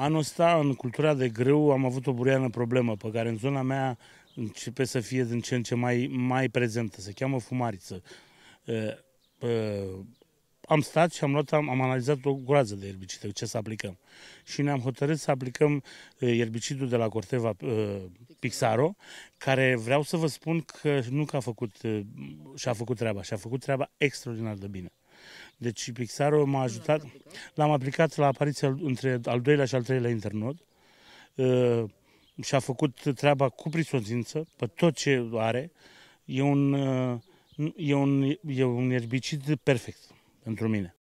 Anul ăsta, în cultura de grâu, am avut o buriană problemă, pe care în zona mea începe să fie din ce în ce mai, mai prezentă. Se cheamă fumariță. Uh, uh, am stat și am luat, am, am analizat o groază de erbicide, ce să aplicăm. Și ne-am hotărât să aplicăm uh, erbicidul de la Corteva uh, Pixaro, care vreau să vă spun că nu că a făcut, uh, și-a făcut treaba, și-a făcut treaba extraordinar de bine. Deci Pixarul m-a ajutat. L-am aplicat la apariția între al doilea și al treilea internod uh, și a făcut treaba cu prisozință pe tot ce are. E un, uh, e un, e un erbicid perfect pentru mine.